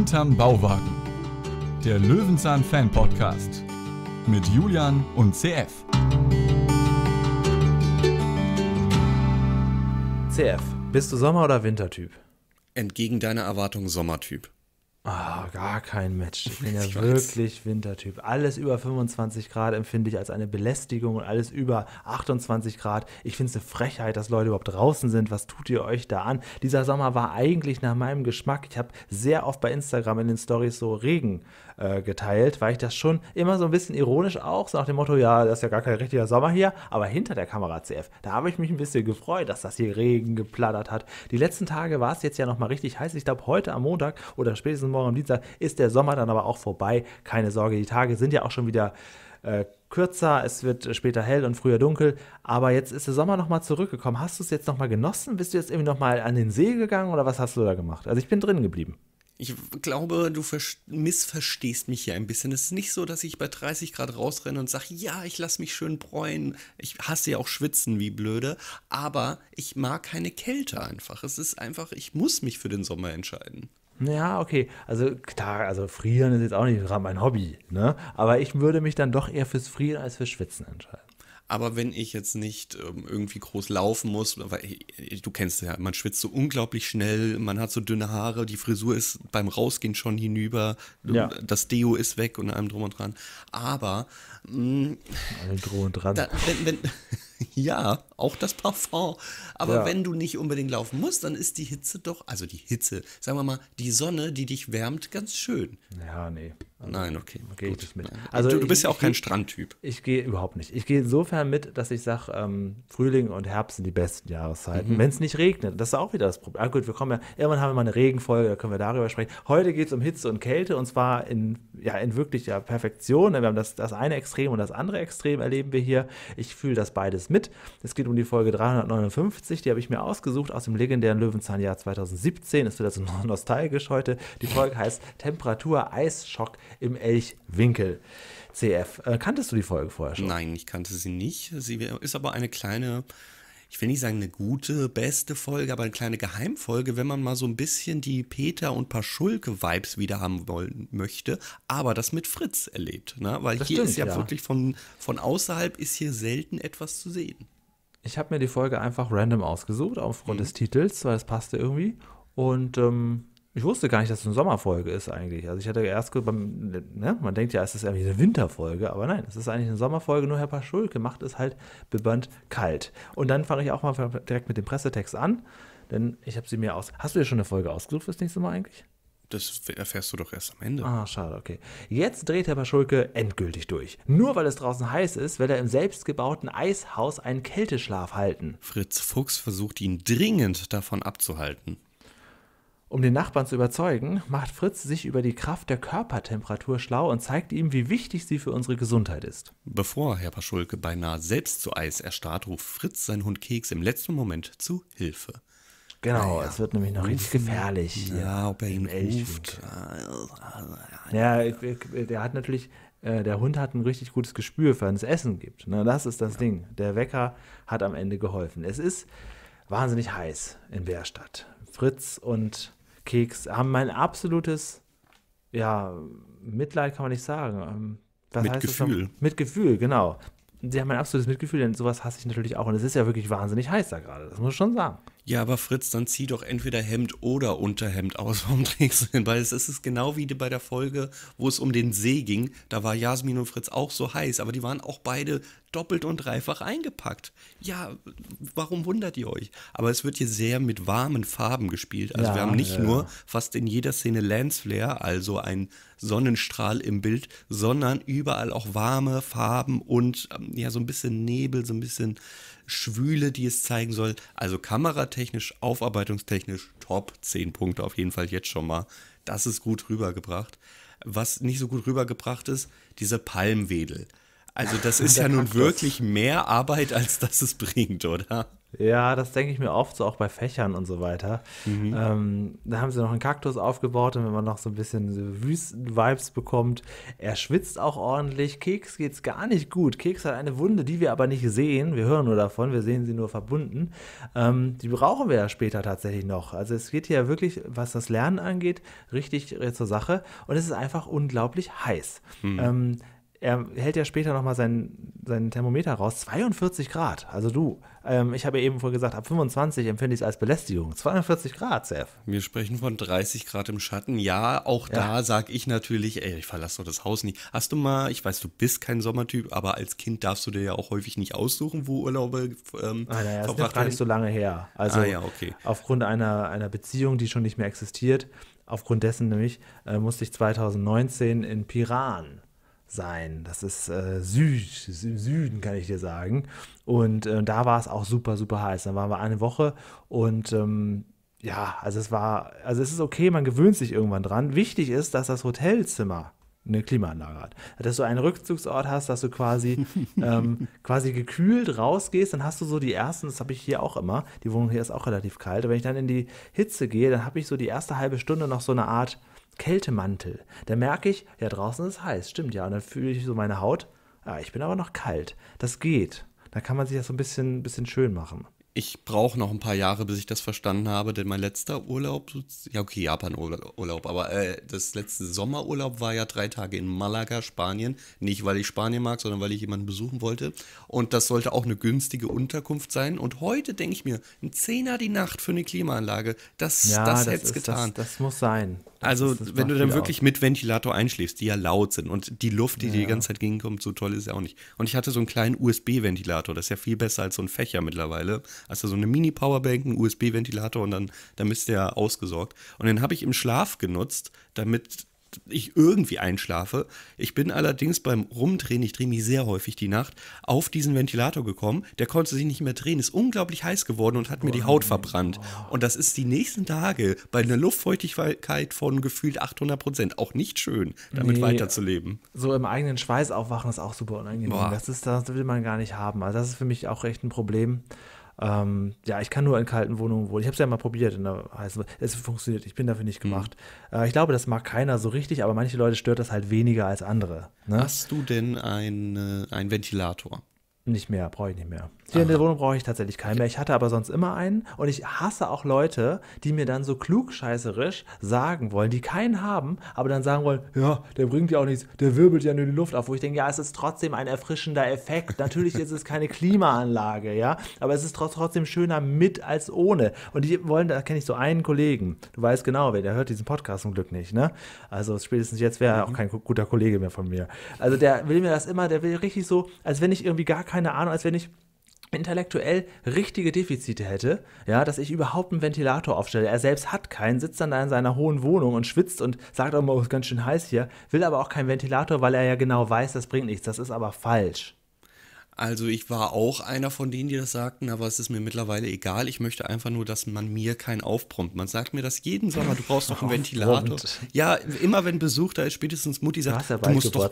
Hinterm Bauwagen. Der Löwenzahn Fan Podcast mit Julian und CF. CF, bist du Sommer- oder Wintertyp? Entgegen deiner Erwartung Sommertyp oh, gar kein Match. Ich bin ja ich wirklich Wintertyp. Alles über 25 Grad empfinde ich als eine Belästigung und alles über 28 Grad. Ich finde es eine Frechheit, dass Leute überhaupt draußen sind. Was tut ihr euch da an? Dieser Sommer war eigentlich nach meinem Geschmack. Ich habe sehr oft bei Instagram in den Stories so Regen äh, geteilt, weil ich das schon immer so ein bisschen ironisch auch, so nach dem Motto, ja, das ist ja gar kein richtiger Sommer hier, aber hinter der Kamera CF, da habe ich mich ein bisschen gefreut, dass das hier Regen geplattert hat. Die letzten Tage war es jetzt ja nochmal richtig heiß. Ich glaube, heute am Montag oder spätestens morgen am Dienstag ist der Sommer dann aber auch vorbei. Keine Sorge, die Tage sind ja auch schon wieder äh, kürzer, es wird später hell und früher dunkel, aber jetzt ist der Sommer nochmal zurückgekommen. Hast du es jetzt nochmal genossen? Bist du jetzt irgendwie nochmal an den See gegangen oder was hast du da gemacht? Also ich bin drin geblieben. Ich glaube, du missverstehst mich hier ein bisschen. Es ist nicht so, dass ich bei 30 Grad rausrenne und sage, ja, ich lasse mich schön bräunen. Ich hasse ja auch Schwitzen wie blöde. Aber ich mag keine Kälte einfach. Es ist einfach, ich muss mich für den Sommer entscheiden. Ja, okay. Also klar, also frieren ist jetzt auch nicht mein Hobby, ne? Aber ich würde mich dann doch eher fürs Frieren als fürs Schwitzen entscheiden. Aber wenn ich jetzt nicht ähm, irgendwie groß laufen muss, weil äh, du kennst ja, man schwitzt so unglaublich schnell, man hat so dünne Haare, die Frisur ist beim Rausgehen schon hinüber, ja. das Deo ist weg und allem drum und dran. Aber mh, mm, allem drum und dran. Da, wenn, wenn, ja, auch das Parfum. Aber ja. wenn du nicht unbedingt laufen musst, dann ist die Hitze doch, also die Hitze, sagen wir mal, die Sonne, die dich wärmt, ganz schön. Ja, nee. Also Nein, okay. Gehe ich mit. Also du, du bist ich, ja auch kein Strandtyp. Ich gehe überhaupt nicht. Ich gehe insofern mit, dass ich sage, ähm, Frühling und Herbst sind die besten Jahreszeiten, mhm. wenn es nicht regnet. Das ist auch wieder das Problem. Ah, gut, wir kommen ja, irgendwann haben wir mal eine Regenfolge, da können wir darüber sprechen. Heute geht es um Hitze und Kälte und zwar in, ja, in wirklicher Perfektion. Wir haben das, das eine Extrem und das andere Extrem erleben wir hier. Ich fühle das beides mit. Es geht um die Folge 359, die habe ich mir ausgesucht aus dem legendären Löwenzahnjahr 2017. Ist wieder so nostalgisch heute. Die Folge heißt Temperatur Eisschock im Elchwinkel. CF. Äh, kanntest du die Folge vorher schon? Nein, ich kannte sie nicht. Sie ist aber eine kleine, ich will nicht sagen eine gute, beste Folge, aber eine kleine Geheimfolge, wenn man mal so ein bisschen die Peter und Paschulke-Vibes wieder haben wollen möchte, aber das mit Fritz erlebt. Ne? Weil das hier stimmt, ist ja, ja, wirklich von, von außerhalb ist hier selten etwas zu sehen. Ich habe mir die Folge einfach random ausgesucht aufgrund mhm. des Titels, weil es passte irgendwie. Und ähm, ich wusste gar nicht, dass es eine Sommerfolge ist eigentlich. Also ich hatte erst, beim, ne, man denkt ja, es ist irgendwie eine Winterfolge, aber nein, es ist eigentlich eine Sommerfolge, nur Herr Paschulke macht es halt bebannt kalt. Und dann fange ich auch mal direkt mit dem Pressetext an, denn ich habe sie mir aus... Hast du dir schon eine Folge ausgesucht fürs nächste Mal eigentlich? Das erfährst du doch erst am Ende. Ah, schade, okay. Jetzt dreht Herr Paschulke endgültig durch. Nur weil es draußen heiß ist, will er im selbstgebauten Eishaus einen Kälteschlaf halten. Fritz Fuchs versucht ihn dringend davon abzuhalten. Um den Nachbarn zu überzeugen, macht Fritz sich über die Kraft der Körpertemperatur schlau und zeigt ihm, wie wichtig sie für unsere Gesundheit ist. Bevor Herr Paschulke beinahe selbst zu Eis erstarrt, ruft Fritz seinen Hund Keks im letzten Moment zu Hilfe. Genau, ja, es wird nämlich noch richtig gefährlich. Ja, ob er ihn ruft. Ja, der hat natürlich, äh, der Hund hat ein richtig gutes Gespür wenn es Essen gibt. Ne? das ist das ja. Ding. Der Wecker hat am Ende geholfen. Es ist wahnsinnig heiß in Bärstadt. Fritz und Keks haben mein absolutes, ja, Mitleid kann man nicht sagen. Ähm, was mit Gefühl. Mit Gefühl, genau. Sie haben mein absolutes Mitgefühl, denn sowas hasse ich natürlich auch. Und es ist ja wirklich wahnsinnig heiß da gerade, das muss ich schon sagen. Ja, aber Fritz, dann zieh doch entweder Hemd oder Unterhemd aus. Warum trägst du denn beides? Es ist genau wie bei der Folge, wo es um den See ging. Da war Jasmin und Fritz auch so heiß, aber die waren auch beide doppelt und dreifach eingepackt. Ja, warum wundert ihr euch? Aber es wird hier sehr mit warmen Farben gespielt. Also ja, wir haben nicht ja. nur fast in jeder Szene Lensflare, also ein Sonnenstrahl im Bild, sondern überall auch warme Farben und ähm, ja, so ein bisschen Nebel, so ein bisschen Schwüle, die es zeigen soll. Also kameratechnisch, aufarbeitungstechnisch, top. 10 Punkte auf jeden Fall jetzt schon mal. Das ist gut rübergebracht. Was nicht so gut rübergebracht ist, diese Palmwedel. Also das ist ja nun wirklich mehr Arbeit, als das es bringt, oder? Ja, das denke ich mir oft so auch bei Fächern und so weiter. Mhm. Ähm, da haben sie noch einen Kaktus aufgebaut und wenn man noch so ein bisschen so Wüsten-Vibes bekommt, er schwitzt auch ordentlich. Keks geht's gar nicht gut. Keks hat eine Wunde, die wir aber nicht sehen. Wir hören nur davon, wir sehen sie nur verbunden. Ähm, die brauchen wir ja später tatsächlich noch. Also es geht hier wirklich, was das Lernen angeht, richtig zur Sache und es ist einfach unglaublich heiß. Mhm. Ähm, er hält ja später nochmal seinen, seinen Thermometer raus, 42 Grad. Also du, ähm, ich habe ja eben vorher gesagt, ab 25 empfinde ich es als Belästigung. 42 Grad, Seth. Wir sprechen von 30 Grad im Schatten. Ja, auch ja. da sage ich natürlich, ey, ich verlasse doch das Haus nicht. Hast du mal, ich weiß, du bist kein Sommertyp, aber als Kind darfst du dir ja auch häufig nicht aussuchen, wo Urlaube ähm, ah, naja, verbracht Das ist gar nicht so lange her. Also ah, ja, okay. aufgrund einer, einer Beziehung, die schon nicht mehr existiert, aufgrund dessen nämlich, äh, musste ich 2019 in Piran sein. Das ist äh, Süd, im Süden kann ich dir sagen. Und äh, da war es auch super, super heiß. Dann waren wir eine Woche und ähm, ja, also es war, also es ist okay, man gewöhnt sich irgendwann dran. Wichtig ist, dass das Hotelzimmer eine Klimaanlage hat. Dass du einen Rückzugsort hast, dass du quasi, ähm, quasi gekühlt rausgehst, dann hast du so die ersten, das habe ich hier auch immer, die Wohnung hier ist auch relativ kalt, aber wenn ich dann in die Hitze gehe, dann habe ich so die erste halbe Stunde noch so eine Art Kältemantel. Da merke ich, ja, draußen ist es heiß, stimmt ja. Und dann fühle ich so meine Haut, ah, ich bin aber noch kalt. Das geht. Da kann man sich das so ein bisschen, bisschen schön machen. Ich brauche noch ein paar Jahre, bis ich das verstanden habe, denn mein letzter Urlaub, ja okay, Japan-Urlaub, aber äh, das letzte Sommerurlaub war ja drei Tage in Malaga, Spanien. Nicht, weil ich Spanien mag, sondern weil ich jemanden besuchen wollte. Und das sollte auch eine günstige Unterkunft sein. Und heute denke ich mir, ein Zehner die Nacht für eine Klimaanlage, das, ja, das, das hätte es getan. Das, das muss sein also, wenn du dann wirklich aus. mit Ventilator einschläfst, die ja laut sind und die Luft, die ja. dir die ganze Zeit gegenkommt, so toll ist ja auch nicht. Und ich hatte so einen kleinen USB-Ventilator, das ist ja viel besser als so ein Fächer mittlerweile. Also so eine Mini-Powerbank, ein USB-Ventilator und dann, dann bist du ja ausgesorgt. Und den habe ich im Schlaf genutzt, damit ich irgendwie einschlafe. Ich bin allerdings beim Rumdrehen, ich drehe mich sehr häufig die Nacht, auf diesen Ventilator gekommen. Der konnte sich nicht mehr drehen, ist unglaublich heiß geworden und hat mir die Haut verbrannt. Und das ist die nächsten Tage bei einer Luftfeuchtigkeit von gefühlt 800 Prozent auch nicht schön, damit nee, weiterzuleben. So im eigenen Schweiß aufwachen ist auch super unangenehm. Das, ist, das will man gar nicht haben. Also das ist für mich auch echt ein Problem. Ähm, ja, ich kann nur in kalten Wohnungen wohnen. Ich habe es ja mal probiert in der heißen Es funktioniert, ich bin dafür nicht mhm. gemacht. Mhm. Äh, ich glaube, das mag keiner so richtig, aber manche Leute stört das halt weniger als andere. Ne? Hast du denn einen, äh, einen Ventilator? Nicht mehr, brauche ich nicht mehr. Hier in der Wohnung brauche ich tatsächlich keinen mehr. Ich hatte aber sonst immer einen. Und ich hasse auch Leute, die mir dann so klugscheißerisch sagen wollen, die keinen haben, aber dann sagen wollen, ja, der bringt ja auch nichts, der wirbelt ja nur die Luft auf. Wo ich denke, ja, es ist trotzdem ein erfrischender Effekt. Natürlich ist es keine Klimaanlage, ja, aber es ist trotzdem schöner mit als ohne. Und die wollen, da kenne ich so einen Kollegen. Du weißt genau, wer, der hört diesen Podcast zum Glück nicht, ne? Also spätestens jetzt wäre er auch kein guter Kollege mehr von mir. Also der will mir das immer, der will richtig so, als wenn ich irgendwie gar keine Ahnung, als wenn ich intellektuell richtige Defizite hätte, ja, dass ich überhaupt einen Ventilator aufstelle. Er selbst hat keinen, sitzt dann da in seiner hohen Wohnung und schwitzt und sagt auch oh, mal, es ist ganz schön heiß hier, will aber auch keinen Ventilator, weil er ja genau weiß, das bringt nichts. Das ist aber falsch. Also ich war auch einer von denen, die das sagten, aber es ist mir mittlerweile egal. Ich möchte einfach nur, dass man mir keinen aufprompt. Man sagt mir das jeden Sommer, du brauchst doch einen Ventilator. Ja, immer wenn Besuch da ist, spätestens Mutti sagt, du, musst doch...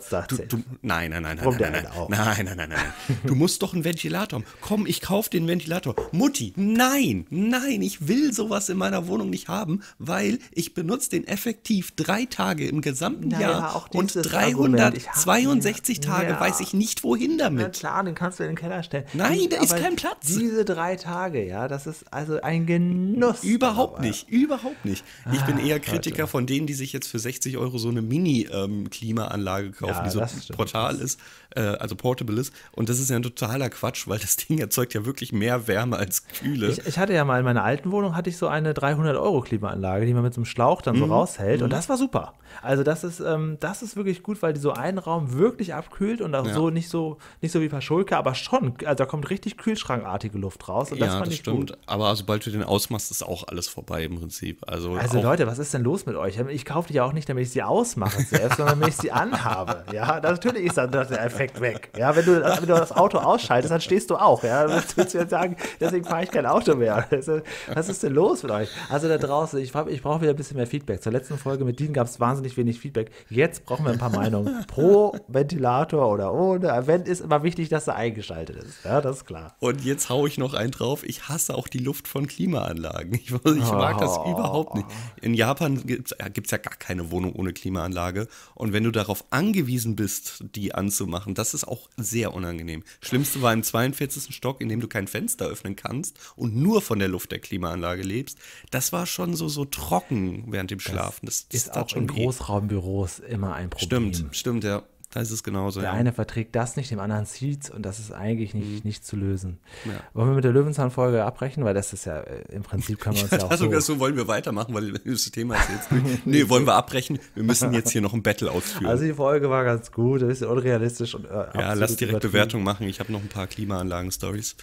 nein, nein, nein, nein, nein, nein, nein, nein, nein, Du musst doch einen Ventilator haben. Komm, ich kauf den Ventilator. Mutti, nein, nein, ich will sowas in meiner Wohnung nicht haben, weil ich benutze den effektiv drei Tage im gesamten naja, Jahr und 362 Tage weiß ich nicht, wohin damit. klar, den kannst du in den Keller stellen. Nein, da ist kein Platz. Diese drei Tage, ja, das ist also ein Genuss. Überhaupt aber. nicht, überhaupt nicht. Ich ah, bin eher Kritiker Leute. von denen, die sich jetzt für 60 Euro so eine Mini-Klimaanlage ähm, kaufen, ja, die so portal ist, äh, also portable ist. Und das ist ja ein totaler Quatsch, weil das Ding erzeugt ja wirklich mehr Wärme als Kühle. Ich, ich hatte ja mal in meiner alten Wohnung hatte ich so eine 300 Euro Klimaanlage, die man mit so einem Schlauch dann so mhm. raushält. Mhm. Und das war super. Also das ist, ähm, das ist wirklich gut, weil die so einen Raum wirklich abkühlt und auch ja. so nicht so nicht so wie verschuldet. Schulke aber schon. Also da kommt richtig kühlschrankartige Luft raus. Und das ja, fand das ich stimmt. Gut. Aber sobald du den ausmachst, ist auch alles vorbei im Prinzip. Also, also Leute, was ist denn los mit euch? Ich kaufe die ja auch nicht, damit ich sie ausmache selbst, sondern damit ich sie anhabe. Ja, natürlich ist dann der Effekt weg. Ja, wenn du, wenn du das Auto ausschaltest, dann stehst du auch. Ja, dann willst du ja sagen, deswegen fahre ich kein Auto mehr. Also, was ist denn los mit euch? Also da draußen, ich, ich brauche wieder ein bisschen mehr Feedback. Zur letzten Folge mit Dean gab es wahnsinnig wenig Feedback. Jetzt brauchen wir ein paar Meinungen pro Ventilator oder ohne. Wenn ist immer wichtig, dass Katze eingeschaltet ist. Ja, das ist klar. Und jetzt haue ich noch einen drauf. Ich hasse auch die Luft von Klimaanlagen. Ich, ich mag oh. das überhaupt nicht. In Japan gibt es äh, ja gar keine Wohnung ohne Klimaanlage. Und wenn du darauf angewiesen bist, die anzumachen, das ist auch sehr unangenehm. Schlimmste war im 42. Stock, in dem du kein Fenster öffnen kannst und nur von der Luft der Klimaanlage lebst. Das war schon so, so trocken während dem Schlafen. Das, das ist auch in Großraumbüros immer ein Problem. Stimmt, stimmt, ja. Da ist es genauso. Der ja. eine verträgt das nicht, dem anderen zieht's und das ist eigentlich nicht, mhm. nicht zu lösen. Ja. Wollen wir mit der Löwenzahnfolge abbrechen? Weil das ist ja äh, im Prinzip kann man uns ja, ja auch. Sogar so, so wollen wir weitermachen, weil das Thema ist jetzt. nee, wollen wir abbrechen? Wir müssen jetzt hier noch ein Battle ausführen. Also die Folge war ganz gut, ein bisschen unrealistisch und äh, Ja, lass direkt Bewertung machen. Ich habe noch ein paar Klimaanlagen-Stories.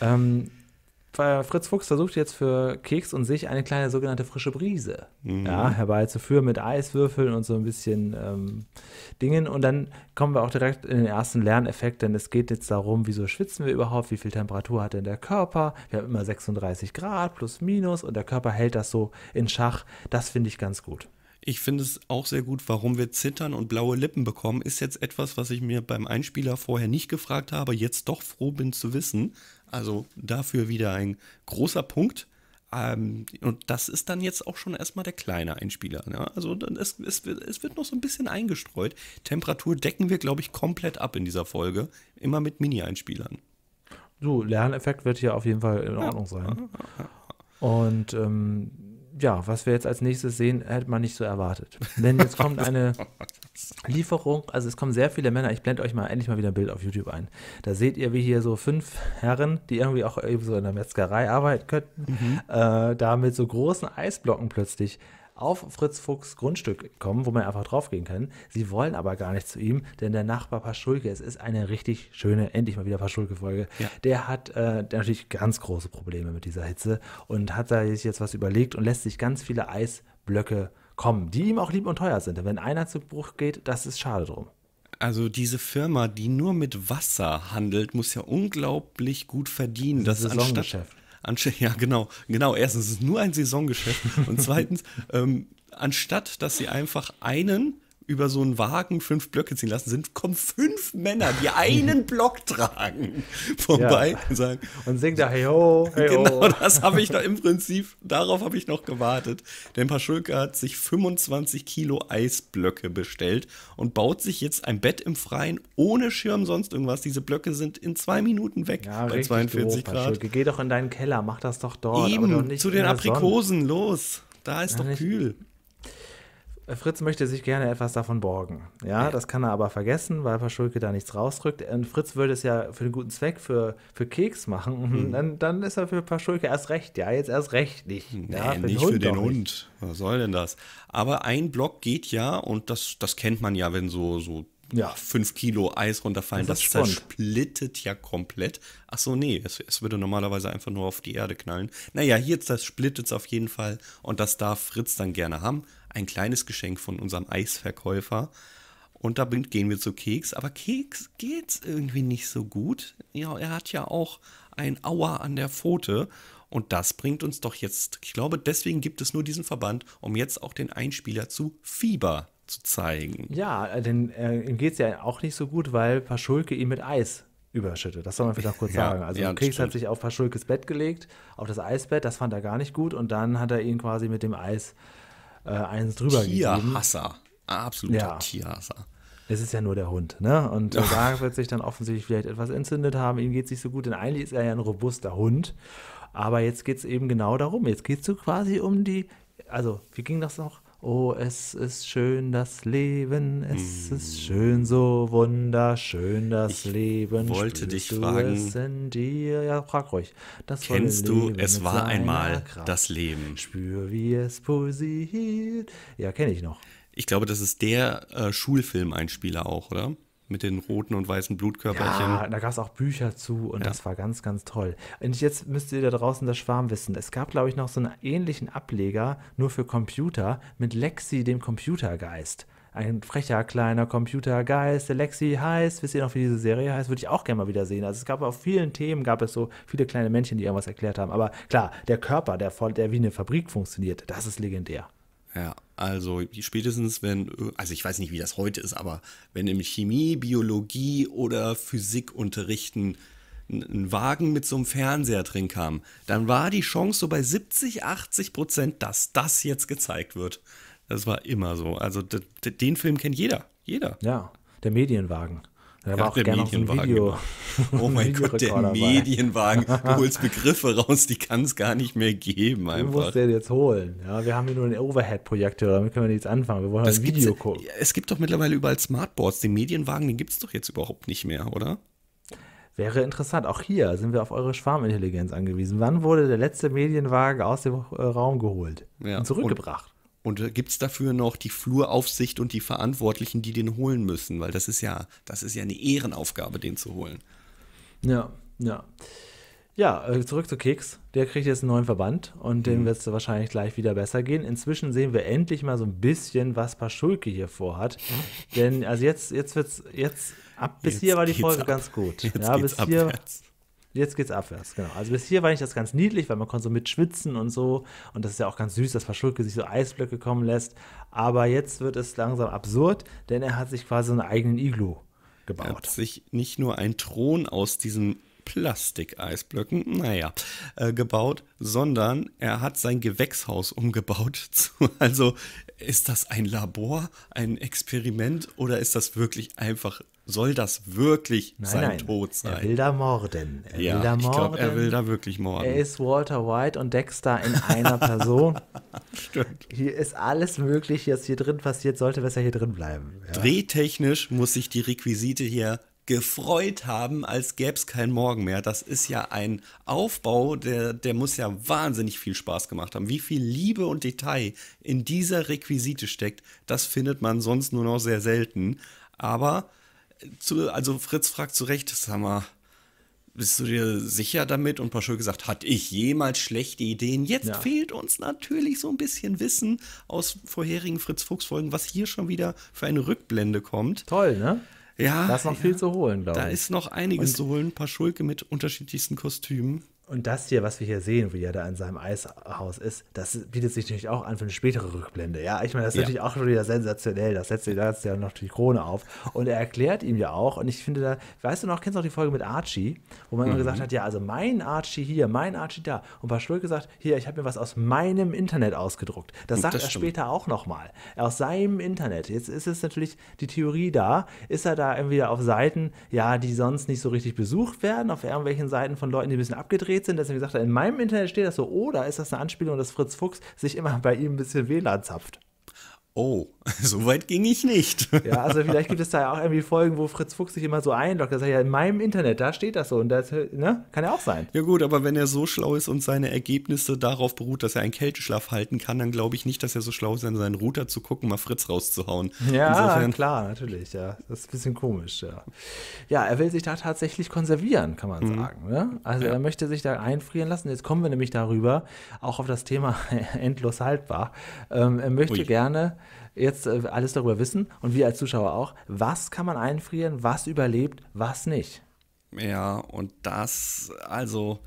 Ähm, Fritz Fuchs versucht jetzt für Keks und sich eine kleine sogenannte frische Brise mhm. ja, herbeizuführen mit Eiswürfeln und so ein bisschen ähm, Dingen. Und dann kommen wir auch direkt in den ersten Lerneffekt, denn es geht jetzt darum, wieso schwitzen wir überhaupt, wie viel Temperatur hat denn der Körper. Wir haben immer 36 Grad plus minus und der Körper hält das so in Schach. Das finde ich ganz gut. Ich finde es auch sehr gut, warum wir zittern und blaue Lippen bekommen, ist jetzt etwas, was ich mir beim Einspieler vorher nicht gefragt habe, jetzt doch froh bin zu wissen. Also dafür wieder ein großer Punkt. Ähm, und das ist dann jetzt auch schon erstmal der kleine Einspieler. Ne? Also es, es, es, wird noch so ein bisschen eingestreut. Temperatur decken wir, glaube ich, komplett ab in dieser Folge. Immer mit Mini-Einspielern. So, Lerneffekt wird hier auf jeden Fall in Ordnung ja. sein. Und ähm, ja, was wir jetzt als nächstes sehen, hätte man nicht so erwartet. Denn jetzt kommt eine Lieferung, also es kommen sehr viele Männer. Ich blende euch mal endlich mal wieder ein Bild auf YouTube ein. Da seht ihr, wie hier so fünf Herren, die irgendwie auch eben so in der Metzgerei arbeiten könnten, mhm. äh, da mit so großen Eisblocken plötzlich auf Fritz Fuchs Grundstück kommen, wo man einfach draufgehen kann. Sie wollen aber gar nicht zu ihm, denn der Nachbar Paschulke, es ist eine richtig schöne, endlich mal wieder Paschulke-Folge, ja. der hat äh, der natürlich ganz große Probleme mit dieser Hitze und hat sich jetzt was überlegt und lässt sich ganz viele Eisblöcke kommen, die ihm auch lieb und teuer sind. Und wenn einer zu Bruch geht, das ist schade drum. Also diese Firma, die nur mit Wasser handelt, muss ja unglaublich gut verdienen. Das ist ein Saisongeschäft anstatt, ja genau, genau, erstens ist es nur ein Saisongeschäft und zweitens, ähm, anstatt dass sie einfach einen über so einen Wagen fünf Blöcke ziehen lassen sind, kommen fünf Männer, die einen Block tragen, vorbei ja. und sagen. Und singt da, hey ho, hey ho. Genau, das habe ich noch im Prinzip, darauf habe ich noch gewartet. Denn Paschulke hat sich 25 Kilo Eisblöcke bestellt und baut sich jetzt ein Bett im Freien ohne Schirm, sonst irgendwas. Diese Blöcke sind in zwei Minuten weg ja, bei 42 doof, Grad. Paschulke. Geh doch in deinen Keller, mach das doch dort. Eben, doch zu den Aprikosen, Sonne. los. Da ist ja, doch kühl. Äh, Fritz möchte sich gerne etwas davon borgen. Ja, ja, das kann er aber vergessen, weil Paschulke da nichts rausrückt. Und Fritz würde es ja für einen guten Zweck für, für Keks machen. Mhm. Dann, dann, ist er für Paschulke erst recht. Ja, jetzt erst recht nicht. Nee, ja, für nicht den für den Hund. Nicht. Was soll denn das? Aber ein Block geht ja und das, das kennt man ja, wenn so, so ja. fünf Kilo Eis runterfallen. Das, das zersplittet ja komplett. Ach so, nee, es, es, würde normalerweise einfach nur auf die Erde knallen. Naja, hier jetzt, das splittet es auf jeden Fall und das darf Fritz dann gerne haben. Ein kleines Geschenk von unserem Eisverkäufer. Und da gehen wir zu Keks, aber Keks geht's irgendwie nicht so gut. Ja, er hat ja auch ein Aua an der Pfote. Und das bringt uns doch jetzt, ich glaube, deswegen gibt es nur diesen Verband, um jetzt auch den Einspieler zu Fieber zu zeigen. Ja, denn äh, ihm geht es ja auch nicht so gut, weil Paschulke ihn mit Eis überschüttet. Das soll man vielleicht auch kurz ja, sagen. Also ja, Kriegs hat sich auf Paschulkes Bett gelegt, auf das Eisbett, das fand er gar nicht gut und dann hat er ihn quasi mit dem Eis äh, eins drüber Tierhasser. gegeben. Tierhasser, absoluter ja. Tierhasser. Es ist ja nur der Hund, ne? Und ja. da wird sich dann offensichtlich vielleicht etwas entzündet haben. Ihm geht es nicht so gut, denn eigentlich ist er ja ein robuster Hund. Aber jetzt geht es eben genau darum. Jetzt geht es so quasi um die, also wie ging das noch? Oh, es ist schön, das Leben, es mm. ist schön, so wunderschön, das ich Leben. Ich wollte Spürst dich fragen. Ja, frag ruhig. Das kennst du, Leben es war einmal Kraft. das Leben. Spür, wie es pulsiert. Ja, kenne ich noch. Ich glaube, das ist der äh, Schulfilmeinspieler auch, oder? mit den roten und weißen Blutkörperchen. Ja, da gab es auch Bücher zu und ja. das war ganz, ganz toll. Und jetzt müsst ihr da draußen das Schwarm wissen. Es gab, glaube ich, noch so einen ähnlichen Ableger, nur für Computer, mit Lexi, dem Computergeist. Ein frecher kleiner Computergeist, der Lexi heißt, wisst ihr noch, wie diese Serie heißt, würde ich auch gerne mal wieder sehen. Also es gab auf vielen Themen, gab es so viele kleine Männchen, die irgendwas erklärt haben. Aber klar, der Körper, der, voll, der wie eine Fabrik funktioniert, das ist legendär. Ja, also spätestens wenn, also ich weiß nicht, wie das heute ist, aber wenn im Chemie, Biologie oder Physikunterrichten ein Wagen mit so einem Fernseher drin kam, dann war die Chance so bei 70, 80 Prozent, dass das jetzt gezeigt wird. Das war immer so. Also den Film kennt jeder. Jeder. Ja, der Medienwagen. Der war auch der gerne Medienwagen. Video, genau. oh mein Gott, der Medienwagen. Du holst Begriffe raus, die kann es gar nicht mehr geben. Einfach. Du musst den jetzt holen. Ja, wir haben hier nur einen Overhead-Projektor, damit können wir nichts anfangen. Wir wollen das ein Video gucken. Es gibt doch mittlerweile überall Smartboards. Den Medienwagen, den gibt es doch jetzt überhaupt nicht mehr, oder? Wäre interessant. Auch hier sind wir auf eure Schwarmintelligenz angewiesen. Wann wurde der letzte Medienwagen aus dem äh, Raum geholt ja. und zurückgebracht? Und äh, gibt es dafür noch die Fluraufsicht und die Verantwortlichen, die den holen müssen? Weil das ist ja, das ist ja eine Ehrenaufgabe, den zu holen. Ja, ja. Ja, äh, zurück zu Keks. Der kriegt jetzt einen neuen Verband und dem mhm. wird es wahrscheinlich gleich wieder besser gehen. Inzwischen sehen wir endlich mal so ein bisschen, was Paschulke hier vorhat. Mhm. Denn also jetzt, jetzt wird's, jetzt ab bis jetzt hier war die Folge ab. ganz gut. Jetzt ja, bis abwärts. hier jetzt geht's abwärts, genau. Also bis hier war ich das ganz niedlich, weil man konnte so mitschwitzen und so. Und das ist ja auch ganz süß, dass Verschulke sich so Eisblöcke kommen lässt. Aber jetzt wird es langsam absurd, denn er hat sich quasi einen eigenen Iglu gebaut. Er hat sich nicht nur ein Thron aus diesen Plastikeisblöcken, naja, äh, gebaut, sondern er hat sein Gewächshaus umgebaut. Zu, also ist das ein Labor, ein Experiment oder ist das wirklich einfach, soll das wirklich nein, sein nein. Tod sein? Er will da morden. Er ja, will da Ich glaube, er will da wirklich morden. Er ist Walter White und Dexter in einer Person. Stimmt. Hier ist alles möglich, was hier drin passiert, sollte besser hier drin bleiben. Ja. Drehtechnisch muss sich die Requisite hier gefreut haben, als gäbe es keinen Morgen mehr. Das ist ja ein Aufbau, der, der muss ja wahnsinnig viel Spaß gemacht haben. Wie viel Liebe und Detail in dieser Requisite steckt, das findet man sonst nur noch sehr selten. Aber, äh, zu, also Fritz fragt zu Recht, sag mal, bist du dir sicher damit? Und Paschul gesagt, hat ich jemals schlechte Ideen? Jetzt ja. fehlt uns natürlich so ein bisschen Wissen aus vorherigen Fritz-Fuchs-Folgen, was hier schon wieder für eine Rückblende kommt. Toll, ne? Ja. Da ist noch viel zu holen, glaube ich. Da ist noch einiges und, zu holen. Ein paar Schulke mit unterschiedlichsten Kostümen. Und das hier, was wir hier sehen, wie er da in seinem Eishaus ist, das bietet sich natürlich auch an für eine spätere Rückblende. Ja, ich meine, das ist ja. natürlich auch schon wieder sensationell. Das setzt da ja noch die Krone auf. Und er erklärt ihm ja auch, und ich finde da, weißt du noch, kennst du noch die Folge mit Archie, wo man mhm. immer gesagt hat, ja, also mein Archie hier, mein Archie da. Und Paschulke gesagt, hier, ich habe mir was aus meinem Internet ausgedruckt. Das sagt das er später auch nochmal. Aus seinem Internet. Jetzt ist es natürlich die Theorie da, ist er da irgendwie auf Seiten, ja, die sonst nicht so richtig besucht werden, auf irgendwelchen Seiten von Leuten, die ein bisschen abgedreht irritiert sind, dass er gesagt hat, in meinem Internet steht das so, oder ist das eine Anspielung, dass Fritz Fuchs sich immer bei ihm ein bisschen WLAN zapft? oh, so weit ging ich nicht. Ja, also vielleicht gibt es da ja auch irgendwie Folgen, wo Fritz Fuchs sich immer so einloggt. Das sagt ja in meinem Internet, da steht das so und das ne? kann ja auch sein. Ja gut, aber wenn er so schlau ist und seine Ergebnisse darauf beruht, dass er einen Kälteschlaf halten kann, dann glaube ich nicht, dass er so schlau ist, an seinen Router zu gucken, mal Fritz rauszuhauen. Ja, Insofern klar, natürlich, ja. Das ist ein bisschen komisch, ja. Ja, er will sich da tatsächlich konservieren, kann man mhm. sagen. Ne? Also ja. er möchte sich da einfrieren lassen. Jetzt kommen wir nämlich darüber, auch auf das Thema endlos haltbar. Ähm, er möchte Ui. gerne jetzt äh, alles darüber wissen und wir als Zuschauer auch, was kann man einfrieren, was überlebt, was nicht. Ja, und das, also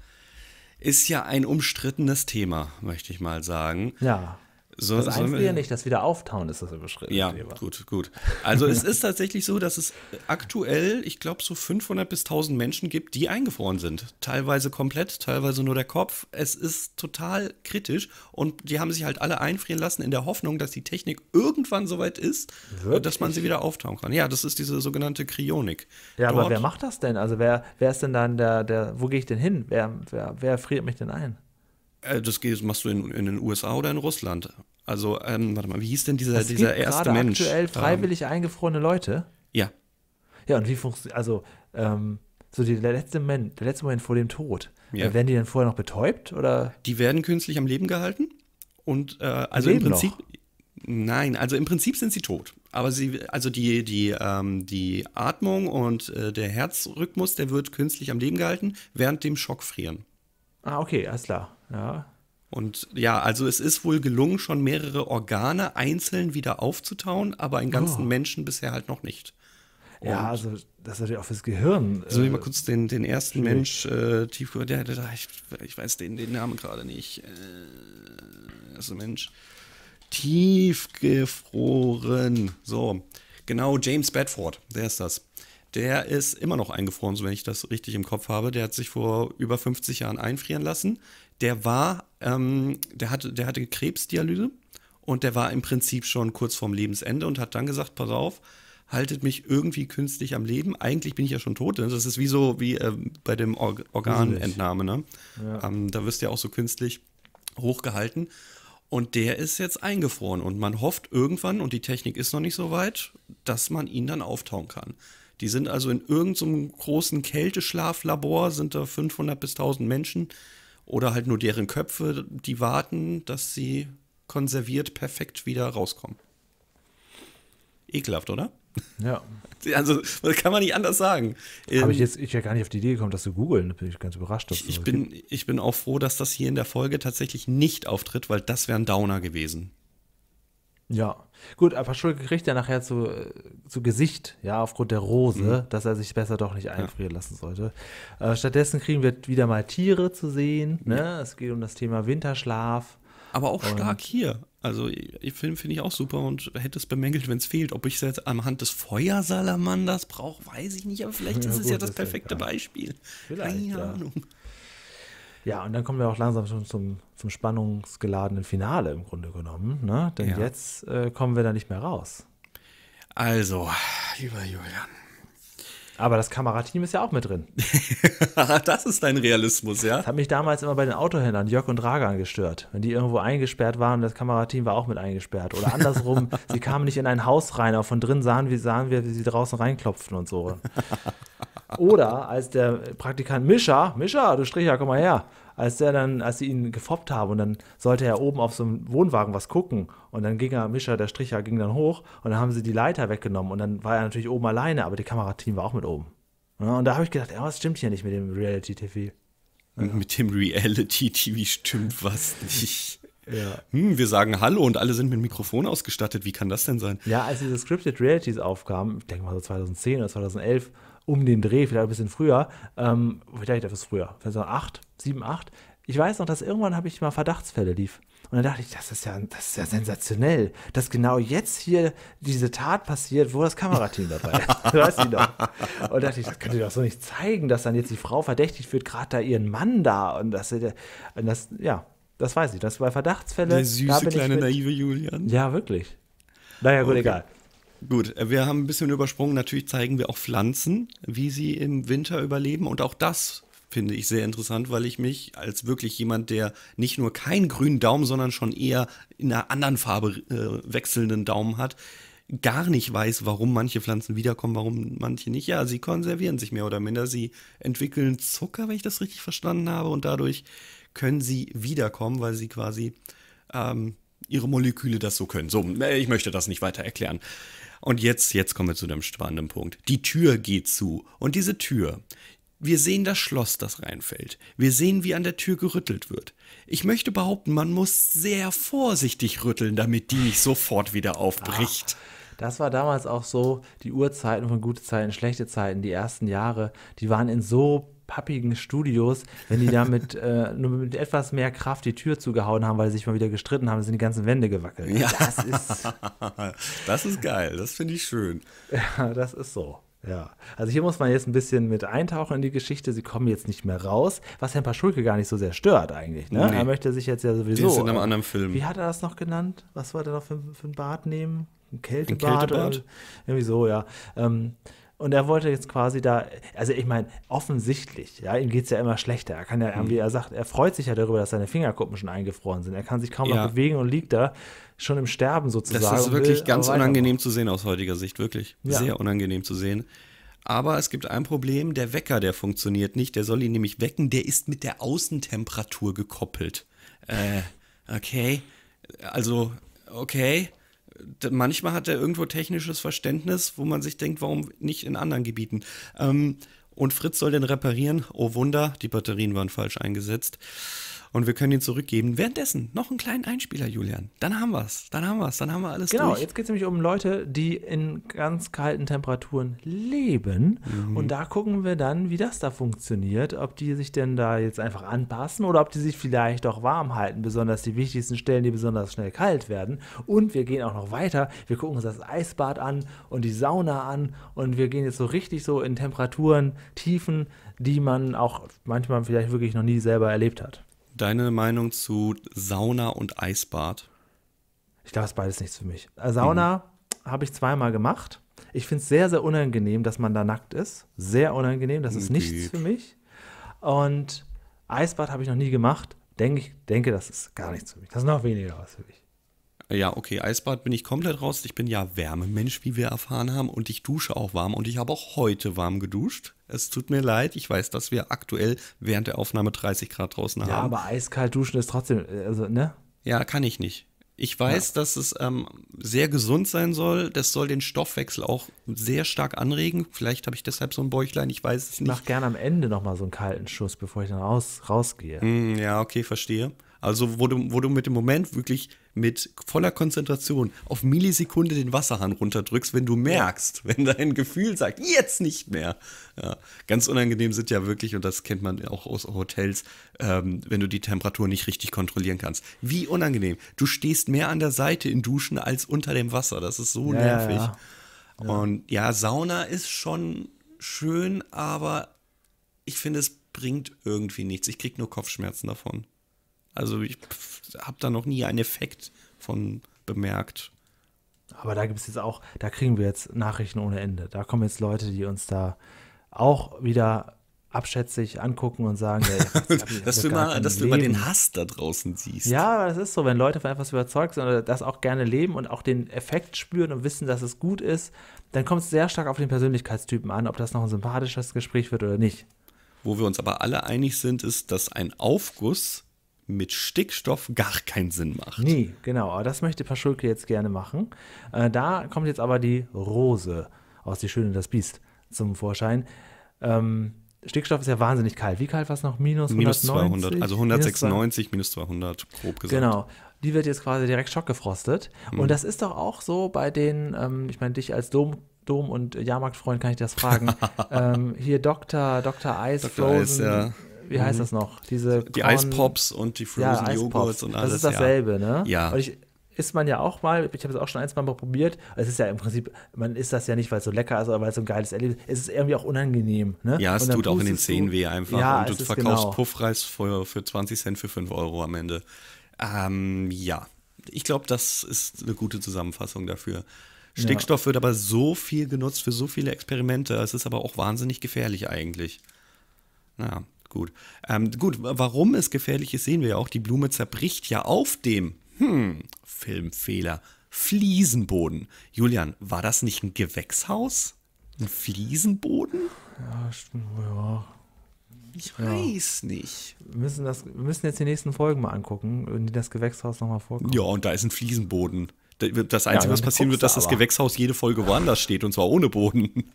ist ja ein umstrittenes Thema, möchte ich mal sagen. Ja. So, das einzige nicht, das wieder auftauen ist das überschritten. Ja, Thema. gut, gut. Also es ist tatsächlich so, dass es aktuell, ich glaube, so 500 bis 1000 Menschen gibt, die eingefroren sind. Teilweise komplett, teilweise nur der Kopf. Es ist total kritisch und die haben sich halt alle einfrieren lassen in der Hoffnung, dass die Technik irgendwann soweit ist, Wirklich? dass man sie wieder auftauen kann. Ja, das ist diese sogenannte Kryonik. Ja, Dort aber wer macht das denn? Also wer, wer ist denn dann der, der wo gehe ich denn hin? Wer, wer, wer friert mich denn ein? Äh, das machst du in, in, den USA oder in Russland. Also, ähm, warte mal, wie hieß denn dieser, es dieser erste Mensch? aktuell ähm, freiwillig ähm, eingefrorene Leute? Ja. Ja, und wie funktioniert, also, ähm, so die, der, letzte Moment, der letzte Moment vor dem Tod. Ja. Äh, werden die denn vorher noch betäubt, oder? Die werden künstlich am Leben gehalten und, äh, also im Prinzip... Noch. Nein, also im Prinzip sind sie tot. Aber sie, also die, die, ähm, die Atmung und äh, der Herzrhythmus, der wird künstlich am Leben gehalten, während dem Schock frieren. Ah, okay, alles klar. Ja. Und ja, also es ist wohl gelungen, schon mehrere Organe einzeln wieder aufzutauen, aber einen ganzen oh. Menschen bisher halt noch nicht. Und ja, also das ist natürlich auch fürs Gehirn. So, also, ich mal äh, kurz den, den ersten Mensch äh, tief, der, der, ich, ich, weiß den, den Namen gerade nicht. Äh, erster Mensch. Tiefgefroren. So, genau, James Bedford, der ist das der ist immer noch eingefroren, so wenn ich das richtig im Kopf habe. Der hat sich vor über 50 Jahren einfrieren lassen. Der war, ähm, der hatte, der hatte Krebsdialyse und der war im Prinzip schon kurz vorm Lebensende und hat dann gesagt, pass auf, haltet mich irgendwie künstlich am Leben. Eigentlich bin ich ja schon tot. Ne? Das ist wie so wie äh, bei dem Or Organentnahme. Ne? Ja. Ähm, da wirst du ja auch so künstlich hochgehalten. Und der ist jetzt eingefroren und man hofft irgendwann, und die Technik ist noch nicht so weit, dass man ihn dann auftauen kann. Die sind also in irgendeinem so großen Kälteschlaflabor, sind da 500 bis 1000 Menschen oder halt nur deren Köpfe, die warten, dass sie konserviert perfekt wieder rauskommen. Ekelhaft, oder? Ja. Also, das kann man nicht anders sagen. Habe ich ähm, jetzt ich ja gar nicht auf die Idee gekommen, das zu googeln. Da Bin ich ganz überrascht. Dass ich, bin, ich bin auch froh, dass das hier in der Folge tatsächlich nicht auftritt, weil das wäre ein Downer gewesen. Ja, gut, aber Schuld kriegt er nachher zu, äh, zu Gesicht, ja, aufgrund der Rose, mhm. dass er sich besser doch nicht einfrieren ja. lassen sollte. Äh, stattdessen kriegen wir wieder mal Tiere zu sehen. Ne? Ja. Es geht um das Thema Winterschlaf. Aber auch stark hier. Also, ich Film finde ich auch super und hätte es bemängelt, wenn es fehlt. Ob ich es jetzt anhand des Feuersalamanders brauche, weiß ich nicht, aber vielleicht ja, ist es ja das perfekte Beispiel. Vielleicht, Keine Ahnung. Ja, und dann kommen wir auch langsam schon zum, zum spannungsgeladenen Finale im Grunde genommen. Ne? Denn ja. jetzt äh, kommen wir da nicht mehr raus. Also, lieber Julian. Aber das Kamerateam ist ja auch mit drin. das ist dein Realismus, ja? Das hat mich damals immer bei den Autohändlern, Jörg und Ragan, gestört. Wenn die irgendwo eingesperrt waren, das Kamerateam war auch mit eingesperrt. Oder andersrum, sie kamen nicht in ein Haus rein, aber von drin sahen wir, sahen wir, wie sie draußen reinklopften und so. Oder als der Praktikant Mischa, Mischa, du Stricher, komm mal her, als der dann, als sie ihn gefoppt haben und dann sollte er oben auf so einem Wohnwagen was gucken und dann ging er, Mischa, der Stricher, ging dann hoch und dann haben sie die Leiter weggenommen und dann war er natürlich oben alleine, aber die Kamerateam war auch mit oben. Ja, und da habe ich gedacht, ja, was stimmt hier nicht mit dem Reality-TV? Ja. Mit dem Reality-TV stimmt was nicht. Ja. Hm, wir sagen Hallo und alle sind mit Mikrofon ausgestattet. Wie kann das denn sein? Ja, als diese Scripted Realities aufkamen, ich denke mal so 2010 oder 2011, um den Dreh, vielleicht ein bisschen früher, ähm, vielleicht etwas früher, vielleicht so acht, sieben, acht. Ich weiß noch, dass irgendwann habe ich mal Verdachtsfälle lief. Und dann dachte ich, das ist ja, das ist ja sensationell, dass genau jetzt hier diese Tat passiert, wo das Kamerateam dabei ist. weißt du noch? Und dachte ich, das könnte ihr doch so nicht zeigen, dass dann jetzt die Frau verdächtigt wird, gerade da ihren Mann da und das, äh, und das, ja, das weiß ich. Das war Verdachtsfälle. Der süße kleine naive Julian. Ja, wirklich. Naja, gut, okay. egal. Gut, äh, wir haben ein bisschen übersprungen. Natürlich zeigen wir auch Pflanzen, wie sie im Winter überleben. Und auch das finde ich sehr interessant, weil ich mich als wirklich jemand, der nicht nur keinen grünen Daumen, sondern schon eher in einer anderen Farbe äh, wechselnden Daumen hat, gar nicht weiß, warum manche Pflanzen wiederkommen, warum manche nicht. Ja, sie konservieren sich mehr oder minder. Sie entwickeln Zucker, wenn ich das richtig verstanden habe, und dadurch können sie wiederkommen, weil sie quasi ähm, ihre Moleküle das so können. So, äh, ich möchte das nicht weiter erklären. Und jetzt, jetzt kommen wir zu dem spannenden Punkt. Die Tür geht zu. Und diese Tür, wir sehen das Schloss, das reinfällt. Wir sehen, wie an der Tür gerüttelt wird. Ich möchte behaupten, man muss sehr vorsichtig rütteln, damit die nicht sofort wieder aufbricht. Ah. Das war damals auch so, die Uhrzeiten von gute Zeiten, schlechte Zeiten, die ersten Jahre, die waren in so pappigen Studios, wenn die da mit, äh, nur mit etwas mehr Kraft die Tür zugehauen haben, weil sie sich mal wieder gestritten haben, sind die ganzen Wände gewackelt. Ja. Das ist, das ist geil, das finde ich schön. Ja, das ist so. Ja, also hier muss man jetzt ein bisschen mit eintauchen in die Geschichte. Sie kommen jetzt nicht mehr raus, was Herrn Paschulke gar nicht so sehr stört eigentlich. Ne? Nee. Er möchte sich jetzt ja sowieso. Das ist in einem anderen äh, Film. Wie hat er das noch genannt? Was wollte er noch für, für ein Bad nehmen? Ein Kältebad? Ein Kältebad? Irgendwie so, ja. Ähm, und er wollte jetzt quasi da, also ich meine, offensichtlich, ja, ihm geht es ja immer schlechter. Er kann ja mhm. wie er sagt, er freut sich ja darüber, dass seine Fingerkuppen schon eingefroren sind. Er kann sich kaum ja. noch bewegen und liegt da schon im Sterben sozusagen. Das ist wirklich ganz unangenehm zu sehen aus heutiger Sicht, wirklich. Ja. Sehr unangenehm zu sehen. Aber es gibt ein Problem, der Wecker, der funktioniert nicht. Der soll ihn nämlich wecken, der ist mit der Außentemperatur gekoppelt. Äh, okay. Also, okay manchmal hat er irgendwo technisches Verständnis, wo man sich denkt, warum nicht in anderen Gebieten? Ähm, und Fritz soll den reparieren. Oh Wunder, die Batterien waren falsch eingesetzt und wir können ihn zurückgeben. Währenddessen noch einen kleinen Einspieler, Julian. Dann haben wir es, dann haben wir es, dann haben wir alles genau, durch. Genau, jetzt geht es nämlich um Leute, die in ganz kalten Temperaturen leben mhm. und da gucken wir dann, wie das da funktioniert, ob die sich denn da jetzt einfach anpassen oder ob die sich vielleicht auch warm halten, besonders die wichtigsten Stellen, die besonders schnell kalt werden und wir gehen auch noch weiter, wir gucken uns das Eisbad an und die Sauna an und wir gehen jetzt so richtig so in Temperaturen, Tiefen, die man auch manchmal vielleicht wirklich noch nie selber erlebt hat. Deine Meinung zu Sauna und Eisbad? Ich glaube, es ist beides nichts für mich. Äh, Sauna mhm. habe ich zweimal gemacht. Ich finde es sehr, sehr unangenehm, dass man da nackt ist. Sehr unangenehm. Das ist Geht. nichts für mich. Und Eisbad habe ich noch nie gemacht. Denke ich, denke, das ist gar nichts für mich. Das ist noch weniger was für mich. Ja, okay, Eisbad bin ich komplett raus. Ich bin ja Wärmemensch, wie wir erfahren haben. Und ich dusche auch warm. Und ich habe auch heute warm geduscht. Es tut mir leid, ich weiß, dass wir aktuell während der Aufnahme 30 Grad draußen ja, haben. Ja, aber eiskalt duschen ist trotzdem, äh, also, ne? Ja, kann ich nicht. Ich weiß, ja. dass es ähm, sehr gesund sein soll. Das soll den Stoffwechsel auch sehr stark anregen. Vielleicht habe ich deshalb so ein Bäuchlein, ich weiß es nicht. Ich mache gerne am Ende nochmal so einen kalten Schuss, bevor ich dann raus, rausgehe. Mm, ja, okay, verstehe. Also, wo du, wo du mit dem Moment wirklich mit voller Konzentration auf Millisekunde den Wasserhahn runterdrückst, wenn du merkst, wenn dein Gefühl sagt, jetzt nicht mehr. Ja, ganz unangenehm sind ja wirklich, und das kennt man auch aus Hotels, ähm, wenn du die Temperatur nicht richtig kontrollieren kannst. Wie unangenehm. Du stehst mehr an der Seite in Duschen als unter dem Wasser. Das ist so ja, nervig. Ja, und ja, Sauna ist schon schön, aber ich finde, es bringt irgendwie nichts. Ich kriege nur Kopfschmerzen davon. Also ich habe da noch nie einen Effekt von bemerkt. Aber da gibt es jetzt auch, da kriegen wir jetzt Nachrichten ohne Ende. Da kommen jetzt Leute, die uns da auch wieder abschätzig angucken und sagen, ja, dass, du immer, dass du, immer, den Hass da draußen siehst. Ja, das ist so, wenn Leute von etwas überzeugt sind oder das auch gerne leben und auch den Effekt spüren und wissen, dass es gut ist, dann kommt es sehr stark auf den Persönlichkeitstypen an, ob das noch ein sympathisches Gespräch wird oder nicht. Wo wir uns aber alle einig sind, ist, dass ein Aufguss mit Stickstoff gar keinen Sinn macht. Nee, genau. Aber das möchte Paschulke jetzt gerne machen. Äh, da kommt jetzt aber die Rose aus Die Schöne das Biest zum Vorschein. Ähm, Stickstoff ist ja wahnsinnig kalt. Wie kalt war es noch? Minus, minus 190? 200, also 196 minus 200, grob gesagt. Genau. Die wird jetzt quasi direkt schockgefrostet. Mhm. Und das ist doch auch so bei den, ähm, ich meine, dich als Dom Dom- und Jahrmarktfreund kann ich das fragen. ähm, hier Dr. Dr. Eis, Dr. Frozen, Eis, ja wie heißt das mhm. noch? Diese die grauen, Eispops und die Frozen ja, Joghurts und alles. Das ist dasselbe, ja. ne? Ja. Und ich isst man ja auch mal, ich habe es auch schon ein, zwei Mal probiert. Es ist ja im Prinzip, man isst das ja nicht, weil es so lecker ist, oder weil es so ein geiles Erlebnis ist. Es ist irgendwie auch unangenehm, ne? Ja, es tut auch in den Zähnen weh einfach. Ja, und du verkaufst genau. Puffreis für, für 20 Cent für 5 Euro am Ende. Ähm, ja. Ich glaube, das ist eine gute Zusammenfassung dafür. Stickstoff ja. wird aber so viel genutzt für so viele Experimente. Es ist aber auch wahnsinnig gefährlich eigentlich. Naja, Gut. Ähm, gut, warum es gefährlich ist, sehen wir ja auch. Die Blume zerbricht ja auf dem, hm, Filmfehler, Fliesenboden. Julian, war das nicht ein Gewächshaus? Ein Fliesenboden? Ja, stimmt, ja. Ich ja. weiß nicht. Wir müssen, das, wir müssen jetzt die nächsten Folgen mal angucken, in die das Gewächshaus nochmal vorkommt. Ja, und da ist ein Fliesenboden. Das Einzige, ja, was passieren wird, dass das Gewächshaus jede Folge woanders steht und zwar ohne Boden.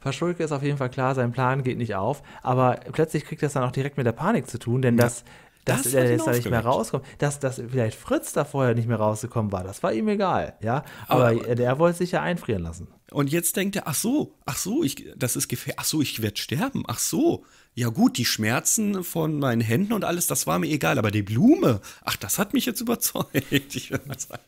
Paschulke ist auf jeden Fall klar, sein Plan geht nicht auf, aber plötzlich kriegt das dann auch direkt mit der Panik zu tun, denn ja. das dass das er jetzt da nicht mehr rauskommt. Dass, dass vielleicht Fritz da vorher nicht mehr rausgekommen war, das war ihm egal. Ja? Aber, aber, der wollte sich ja einfrieren lassen. Und jetzt denkt er, ach so, ach so, ich, das ist gefährlich, ach so, ich werde sterben, ach so. Ja gut, die Schmerzen von meinen Händen und alles, das war mir egal, aber die Blume, ach, das hat mich jetzt überzeugt. Ich würde mal sagen.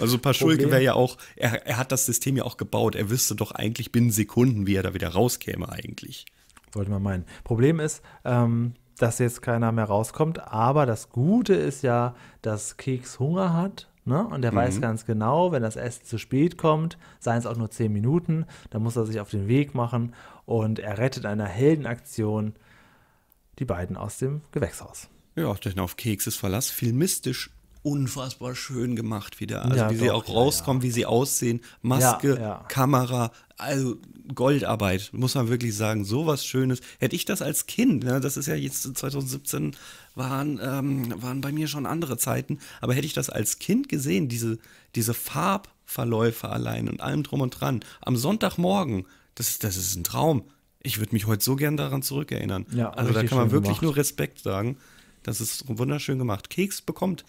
also Paschulke wäre ja auch, er, er hat das System ja auch gebaut, er wüsste doch eigentlich binnen Sekunden, wie er da wieder rauskäme eigentlich. Sollte man meinen. Problem ist, ähm, dass jetzt keiner mehr rauskommt, aber das Gute ist ja, dass Keks Hunger hat Ne? Und der mhm. weiß ganz genau, wenn das Essen zu spät kommt, seien es auch nur zehn Minuten, dann muss er sich auf den Weg machen und er rettet einer Heldenaktion die beiden aus dem Gewächshaus. Ja, denn auf Kekses Verlass filmistisch unfassbar schön gemacht wieder. Also ja, wie doch, sie auch rauskommen, ja, ja. wie sie aussehen. Maske, Kamera, also Goldarbeit, muss man wirklich sagen. So was Schönes. Hätte ich das als Kind, ne, das ist ja jetzt 2017, waren, ähm, waren bei mir schon andere Zeiten, aber hätte ich das als Kind gesehen, diese, diese Farbverläufe allein und allem drum und dran, am Sonntagmorgen, das ist, das ist ein Traum. Ich würde mich heute so gern daran zurückerinnern. Ja, also da kann man wirklich gemacht. nur Respekt sagen. Das ist wunderschön gemacht. Keks bekommt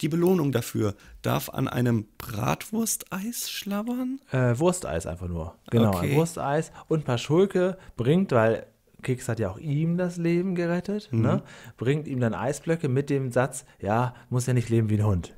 die Belohnung dafür darf an einem Bratwursteis schlabbern? Äh, Wursteis einfach nur. Genau, okay. ein Wursteis und ein paar Schulke bringt, weil Keks hat ja auch ihm das Leben gerettet, ne, mhm. ne? bringt ihm dann Eisblöcke mit dem Satz, ja, muss ja nicht leben wie ein Hund.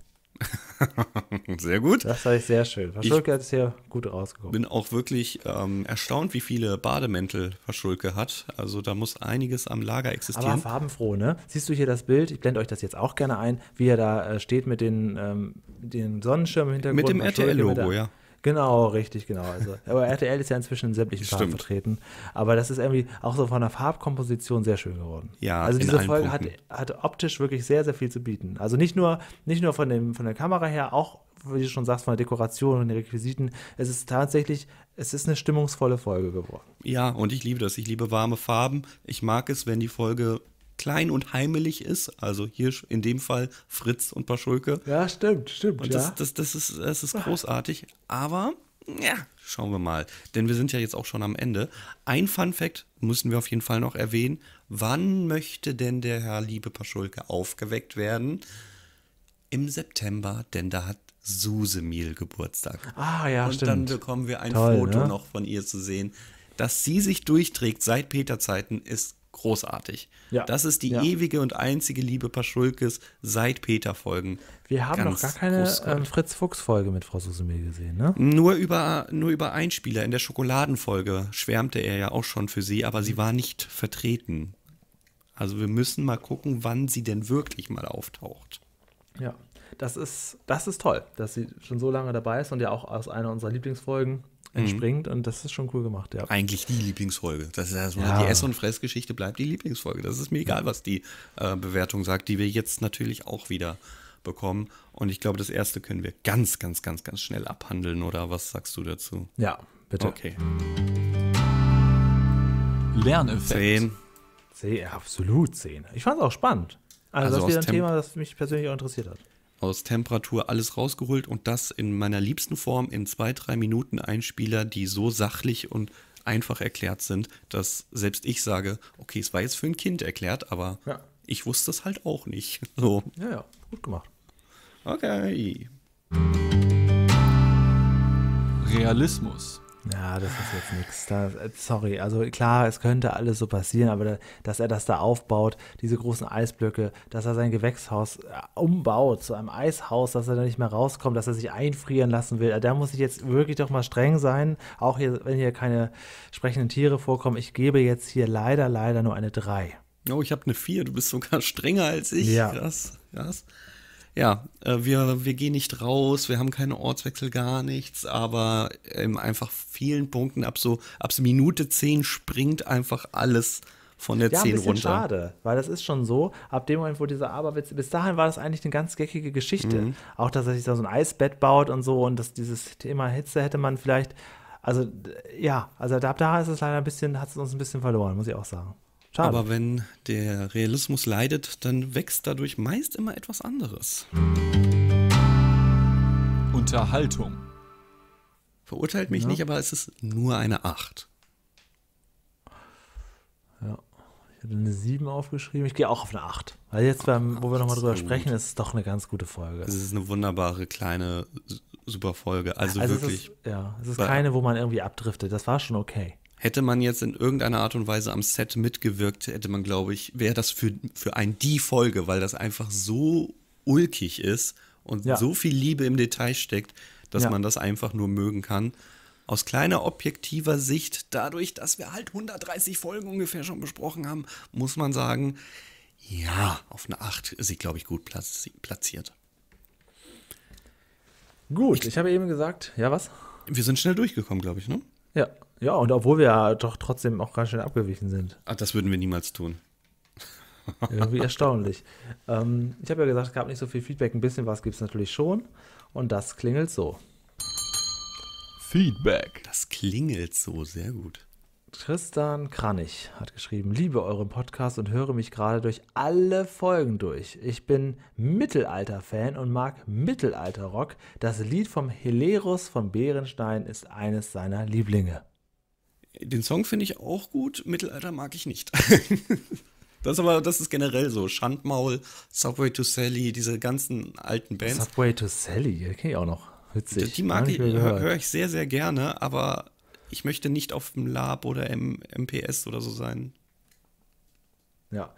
sehr gut. Das war ich sehr schön. Verschulke hat es hier gut rausgekommen. Bin auch wirklich ähm, erstaunt, wie viele Bademäntel Verschulke hat. Also da muss einiges am Lager existieren. Aber farbenfroh, ne? Siehst du hier das Bild? Ich blende euch das jetzt auch gerne ein, wie er da äh, steht mit den, ähm, den Sonnenschirm im Hintergrund. Mit dem RTL-Logo, ja. Genau, richtig, genau. Also, aber RTL ist ja inzwischen in sämtlichen Farben vertreten. Aber das ist irgendwie auch so von der Farbkomposition sehr schön geworden. Ja, also diese Folge hat, hat, optisch wirklich sehr, sehr viel zu bieten. Also nicht nur, nicht nur von, dem, von der Kamera her, auch wie du schon sagst, von der Dekoration und den Requisiten. Es ist tatsächlich, es ist eine stimmungsvolle Folge geworden. Ja, und ich liebe das. Ich liebe warme Farben. Ich mag es, wenn die Folge klein und heimelig ist. Also hier in dem Fall Fritz und Paschulke. Ja, stimmt, stimmt. Und das, ja. das, das, ist, das ist ah. großartig. Aber, ja, schauen wir mal. Denn wir sind ja jetzt auch schon am Ende. Ein Fun Fact müssen wir auf jeden Fall noch erwähnen. Wann möchte denn der Herr liebe Paschulke aufgeweckt werden? Im September, denn da hat Susemil Geburtstag. Ah, ja, Und stimmt. dann bekommen wir ein Toll, Foto ne? noch von ihr zu sehen. Dass sie sich durchträgt seit Peter-Zeiten, ist großartig. Ja. Das ist die ja. ewige und einzige Liebe Paschulkes seit Peter-Folgen. Wir haben Ganz noch gar keine ähm, Fritz-Fuchs-Folge mit Frau Susemill gesehen, ne? Nur über, nur über Einspieler. In der Schokoladenfolge schwärmte er ja auch schon für sie, aber sie war nicht vertreten. Also wir müssen mal gucken, wann sie denn wirklich mal auftaucht. Ja, das ist, das ist toll, dass sie schon so lange dabei ist und ja auch aus einer unserer Lieblingsfolgen entspringt mhm. und das ist schon cool gemacht, ja. Eigentlich die Lieblingsfolge. Das ist also ja. die Ess- und Fressgeschichte bleibt die Lieblingsfolge. Das ist mir egal, was die äh, Bewertung sagt, die wir jetzt natürlich auch wieder bekommen. Und ich glaube, das erste können wir ganz, ganz, ganz, ganz schnell abhandeln, oder was sagst du dazu? Ja, bitte. Okay. Lerneffekt. Zehn. Zehn, absolut zehn. Ich fand es auch spannend. Also, also das ist wieder ein Thema, das mich persönlich auch interessiert hat aus Temperatur alles rausgeholt und das in meiner liebsten Form in zwei, drei Minuten Einspieler, die so sachlich und einfach erklärt sind, dass selbst ich sage, okay, es war jetzt für ein Kind erklärt, aber ja. ich wusste es halt auch nicht. So. Ja, ja, gut gemacht. Okay. Realismus. Ja, das ist jetzt nichts. sorry, also klar, es könnte alles so passieren, aber da, dass er das da aufbaut, diese großen Eisblöcke, dass er sein Gewächshaus äh, umbaut zu einem Eishaus, dass er da nicht mehr rauskommt, dass er sich einfrieren lassen will, da muss ich jetzt wirklich doch mal streng sein. Auch hier, wenn hier keine sprechenden Tiere vorkommen, ich gebe jetzt hier leider, leider nur eine 3. Oh, ich habe eine 4, du bist sogar strenger als ich. Ja. Krass, krass ja, äh, wir, wir gehen nicht raus, wir haben keine Ortswechsel, gar nichts, aber in einfach vielen Punkten ab so, ab so Minute 10 springt einfach alles von der ja, 10 ein bisschen runter. schade, weil das ist schon so, ab dem Moment, wo dieser Aberwitz, bis dahin war das eigentlich eine ganz geckige Geschichte. Mhm. Auch, dass er sich da so ein Eisbett baut und so und dass dieses Thema Hitze hätte man vielleicht, also ja, also ab da ist es leider ein bisschen, hat es uns ein bisschen verloren, muss ich auch sagen. Schade. Aber wenn der Realismus leidet, dann wächst dadurch meist immer etwas anderes. Unterhaltung. Verurteilt mich ja. nicht, aber es ist nur eine 8. Ja, ich hatte eine 7 aufgeschrieben. Ich gehe auch auf eine 8. Weil jetzt, beim, wo wir nochmal drüber sprechen, ist es doch eine ganz gute Folge. Es ist eine wunderbare kleine, super Folge. Also, also wirklich. Es ist, ja, es ist keine, wo man irgendwie abdriftet. Das war schon okay. Hätte man jetzt in irgendeiner Art und Weise am Set mitgewirkt, hätte man, glaube ich, wäre das für, für einen die Folge, weil das einfach so ulkig ist und ja. so viel Liebe im Detail steckt, dass ja. man das einfach nur mögen kann. Aus kleiner objektiver Sicht, dadurch, dass wir halt 130 Folgen ungefähr schon besprochen haben, muss man sagen, ja, auf eine 8 ist sie, glaube ich, gut platziert. Gut, ich, ich habe eben gesagt, ja, was? Wir sind schnell durchgekommen, glaube ich, ne? Ja. Ja, und obwohl wir ja doch trotzdem auch ganz schön abgewichen sind. Ach, das würden wir niemals tun. Irgendwie erstaunlich. Ähm, ich habe ja gesagt, es gab nicht so viel Feedback. Ein bisschen was gibt es natürlich schon. Und das klingelt so. Feedback. Das klingelt so, sehr gut. Tristan Kranich hat geschrieben, liebe euren Podcast und höre mich gerade durch alle Folgen durch. Ich bin Mittelalter-Fan und mag Mittelalter-Rock. Das Lied vom Helerus von Bärenstein ist eines seiner Lieblinge. Den Song finde ich auch gut, Mittelalter mag ich nicht. das aber, das ist generell so. Schandmaul, Subway to Sally, diese ganzen alten Bands. Subway to Sally, kenne okay, auch noch. Witzig. Die, mag ich, höre ich sehr, sehr gerne, aber ich möchte nicht auf dem Lab oder im MPS oder so sein. Ja,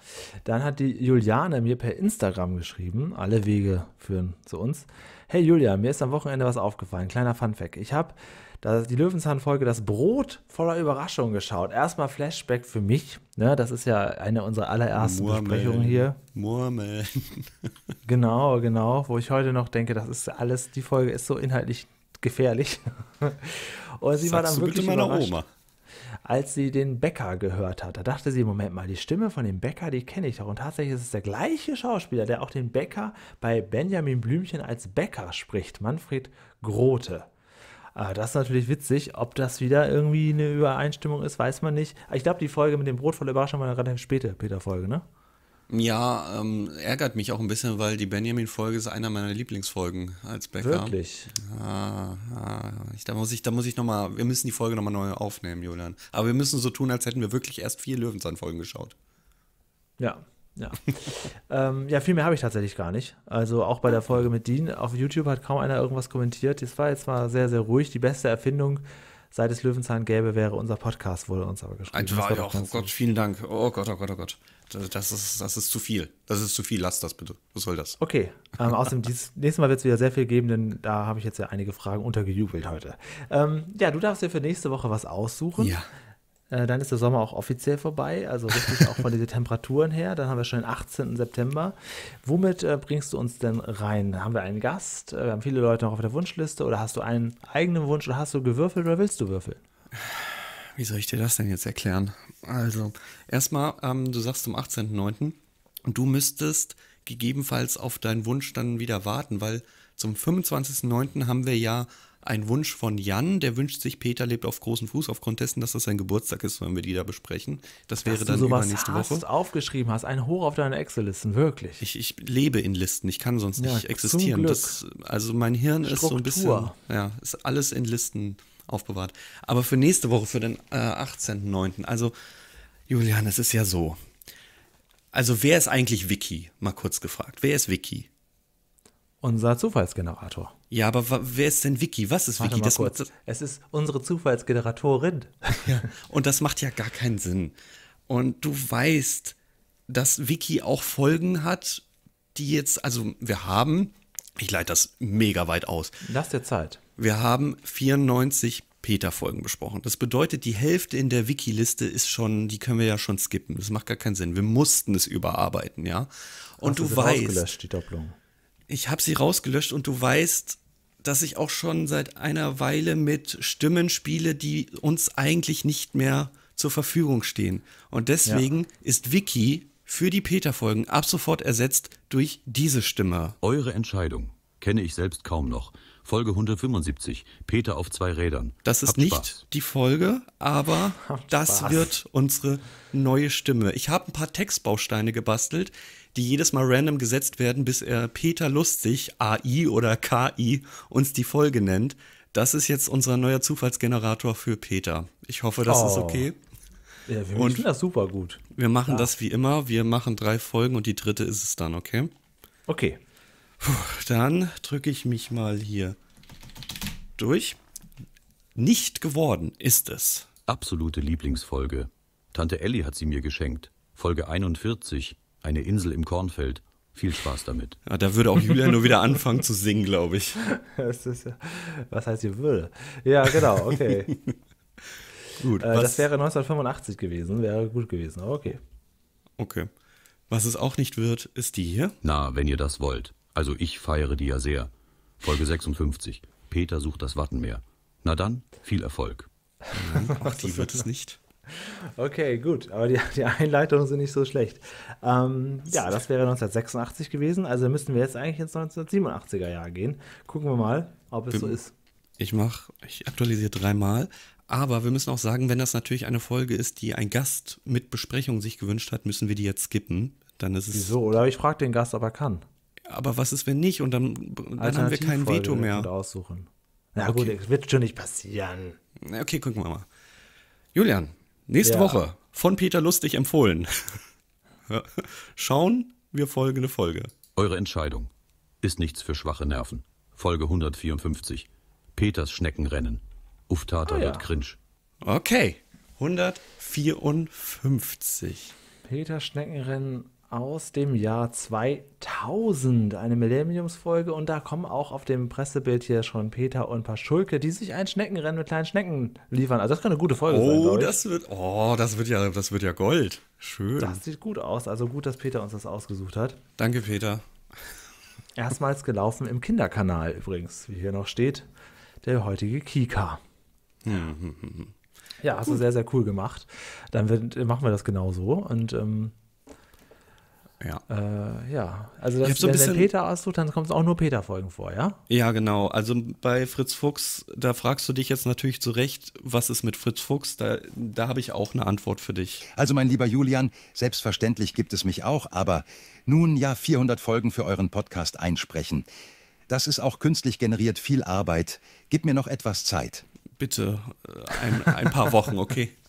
dann hat die Juliane mir per Instagram geschrieben, alle Wege führen zu uns. Hey Julia, mir ist am Wochenende was aufgefallen, kleiner Funfact. Ich habe da die Löwenzahnfolge das Brot voller Überraschung geschaut. Erstmal Flashback für mich. Ne? Das ist ja eine unserer allerersten Murmeln. Besprechungen hier. Murmeln. genau, genau. Wo ich heute noch denke, das ist alles, die Folge ist so inhaltlich gefährlich. Und sie Sagst war dann wirklich bitte meiner überrascht. Oma als sie den Bäcker gehört hat. Da dachte sie, Moment mal, die Stimme von dem Bäcker, die kenne ich doch. Und tatsächlich ist es der gleiche Schauspieler, der auch den Bäcker bei Benjamin Blümchen als Bäcker spricht, Manfred Grote. Ah, das ist natürlich witzig. Ob das wieder irgendwie eine Übereinstimmung ist, weiß man nicht. Ah, ich glaube, die Folge mit dem Brot voll Überraschung war eine relativ späte Peter-Folge, ne? Ja, ähm, ärgert mich auch ein bisschen, weil die Benjamin-Folge ist einer meiner Lieblingsfolgen als Bäcker. Wirklich? Ah, ah, ich, da muss ich, da muss ich nochmal, wir müssen die Folge nochmal neu aufnehmen, Julian. Aber wir müssen so tun, als hätten wir wirklich erst vier Löwenzahn-Folgen geschaut. Ja, ja. ähm, ja, viel mehr habe ich tatsächlich gar nicht. Also auch bei der ah. Folge mit Dean auf YouTube hat kaum einer irgendwas kommentiert. Das war jetzt mal sehr, sehr ruhig. Die beste Erfindung, seit es Löwenzahn gäbe, wäre unser Podcast, wurde uns aber geschrieben. Also das war ja auch, oh Gott, vielen Dank. Oh Gott, oh Gott, oh Gott. Das ist, das ist zu viel. Das ist zu viel. Lass das bitte. Was soll das? Okay. Ähm, außerdem, dieses, nächstes Mal wird es wieder sehr viel geben, denn da habe ich jetzt ja einige Fragen untergejubelt heute. Ähm, ja, du darfst dir für nächste Woche was aussuchen. Ja. Äh, dann ist der Sommer auch offiziell vorbei, also richtig auch von diesen Temperaturen her. Dann haben wir schon den 18. September. Womit äh, bringst du uns denn rein? Haben wir einen Gast? wir äh, haben viele Leute noch auf der Wunschliste oder hast du einen eigenen Wunsch oder hast du gewürfelt oder willst du würfeln? Wie soll ich dir das denn jetzt erklären? Also, erstmal, ähm, du sagst zum 18.09. und du müsstest gegebenenfalls auf deinen Wunsch dann wieder warten, weil zum 25.09. haben wir ja ein Wunsch von Jan, der wünscht sich, Peter lebt auf großen Fuß, aufgrund dessen, dass das sein Geburtstag ist, wenn wir die da besprechen. Das wäre dass dann du sowas übernächste hast, Woche. aufgeschrieben hast, ein Hoch auf deine Excel-Listen, wirklich. Ich, ich, lebe in Listen, ich kann sonst ja, nicht existieren. Das, also mein Hirn Struktur. ist so ein bisschen, ja, ist alles in Listen aufbewahrt. Aber für nächste Woche, für den äh, 18.09., also Julian, es ist ja so. Also wer ist eigentlich Vicky? Mal kurz gefragt. Wer ist Vicky? unser Zufallsgenerator. Ja, aber wer ist denn Vicky? Was ist Warte Vicky? das kurz. es ist unsere Zufallsgeneratorin. Ja, und das macht ja gar keinen Sinn. Und du weißt, dass Vicky auch Folgen hat, die jetzt, also wir haben, ich leite das mega weit aus. Lass dir Zeit. Wir haben 94 Peter-Folgen besprochen. Das bedeutet, die Hälfte in der Wiki-Liste ist schon, die können wir ja schon skippen. Das macht gar keinen Sinn. Wir mussten es überarbeiten, ja. Und Ach, du weißt. Die Doppelung ich habe sie rausgelöscht und du weißt, dass ich auch schon seit einer Weile mit Stimmen spiele, die uns eigentlich nicht mehr zur Verfügung stehen. Und deswegen ja. ist Wiki für die Peter-Folgen ab sofort ersetzt durch diese Stimme. Eure Entscheidung kenne ich selbst kaum noch. Folge 175, Peter auf zwei Rädern. Das ist Habt nicht Spaß. die Folge, aber das wird unsere neue Stimme. Ich habe ein paar Textbausteine gebastelt, die jedes Mal random gesetzt werden, bis er Peter Lustig, AI oder KI, uns die Folge nennt. Das ist jetzt unser neuer Zufallsgenerator für Peter. Ich hoffe, das oh. ist okay. Ja, wir machen das super gut. Wir machen ja. das wie immer. Wir machen drei Folgen und die dritte ist es dann, okay? Okay. Puh, dann drücke ich mich mal hier durch. Nicht geworden ist es. Absolute Lieblingsfolge. Tante Elli hat sie mir geschenkt. Folge 41, eine Insel im Kornfeld. Viel Spaß damit. Ja, da würde auch Julia nur wieder anfangen zu singen, glaube ich. Ja, was heißt ihr würde? Ja, genau, okay. gut, äh, das wäre 1985 gewesen, wäre gut gewesen, aber okay. Okay. Was es auch nicht wird, ist die hier. Na, wenn ihr das wollt. Also ich feiere die ja sehr. Folge 56. Peter sucht das Wattenmeer. Na dann, viel Erfolg. Ach, die wird es nicht. Okay, gut, aber die, die, Einleitungen sind nicht so schlecht. Ähm, ja, das wäre 1986 gewesen, also müssen wir jetzt eigentlich ins 1987er Jahr gehen. Gucken wir mal, ob es Bin, so ist. Ich mache, ich aktualisiere dreimal, aber wir müssen auch sagen, wenn das natürlich eine Folge ist, die ein Gast mit Besprechung sich gewünscht hat, müssen wir die jetzt skippen. Dann ist es. Wieso? Oder ich frage den Gast, ob er kann aber was ist, wenn nicht? Und dann, dann haben wir kein Veto mehr. Aussuchen. Na okay. gut, das wird schon nicht passieren. Okay, gucken wir mal. Julian, nächste ja. Woche von Peter Lustig empfohlen. Schauen wir folgende Folge. Eure Entscheidung ist nichts für schwache Nerven. Folge 154. Peters Schneckenrennen. Uftata ah, ja. wird cringe. Okay, 154. Peters Schneckenrennen aus dem Jahr 2000, eine Millenniumsfolge. Und da kommen auch auf dem Pressebild hier schon Peter und Paschulke, die sich ein Schneckenrennen mit kleinen Schnecken liefern. Also das kann eine gute Folge oh, sein. Das wird, oh, das wird ja, das wird ja Gold. Schön. Das sieht gut aus. Also gut, dass Peter uns das ausgesucht hat. Danke, Peter. Erstmals gelaufen im Kinderkanal übrigens, wie hier noch steht, der heutige Kika. Ja, hast du sehr, sehr cool gemacht. Dann wird, machen wir das genauso. Und ähm, ja. Äh, ja, also das, so wenn bisschen, Peter aussucht, dann kommt es auch nur Peter-Folgen vor, ja? Ja, genau. Also bei Fritz Fuchs, da fragst du dich jetzt natürlich zu Recht, was ist mit Fritz Fuchs? Da, da habe ich auch eine Antwort für dich. Also mein lieber Julian, selbstverständlich gibt es mich auch, aber nun ja 400 Folgen für euren Podcast einsprechen. Das ist auch künstlich generiert viel Arbeit. Gib mir noch etwas Zeit. Bitte, äh, ein, ein paar Wochen, okay?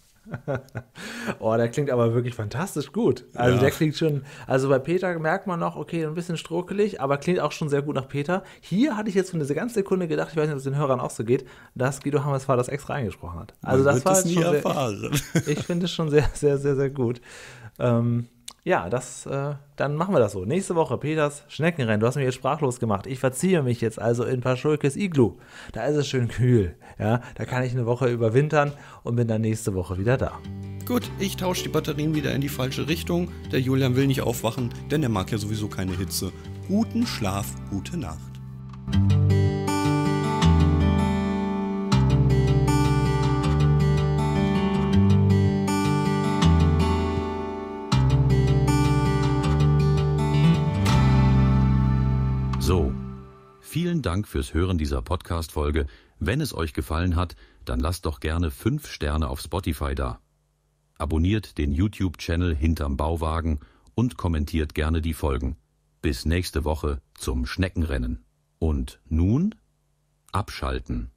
oh, der klingt aber wirklich fantastisch gut. Also ja. der klingt schon, also bei Peter merkt man noch, okay, ein bisschen struckelig, aber klingt auch schon sehr gut nach Peter. Hier hatte ich jetzt für eine ganze Sekunde gedacht, ich weiß nicht, ob es den Hörern auch so geht, dass Guido Hammersfahr das extra eingesprochen hat. Also man das wird war es nie erfahren. Sehr, ich, ich finde es schon sehr, sehr, sehr, sehr gut. Ähm, ja, das, äh, dann machen wir das so. Nächste Woche, Peters Schneckenrennen. Du hast mich jetzt sprachlos gemacht. Ich verziehe mich jetzt also in Paschulkes Iglu. Da ist es schön kühl. Ja, da kann ich eine Woche überwintern und bin dann nächste Woche wieder da. Gut, ich tausche die Batterien wieder in die falsche Richtung. Der Julian will nicht aufwachen, denn er mag ja sowieso keine Hitze. Guten Schlaf, gute Nacht. Vielen Dank fürs Hören dieser Podcast-Folge. Wenn es euch gefallen hat, dann lasst doch gerne 5 Sterne auf Spotify da. Abonniert den YouTube-Channel Hinterm Bauwagen und kommentiert gerne die Folgen. Bis nächste Woche zum Schneckenrennen. Und nun abschalten.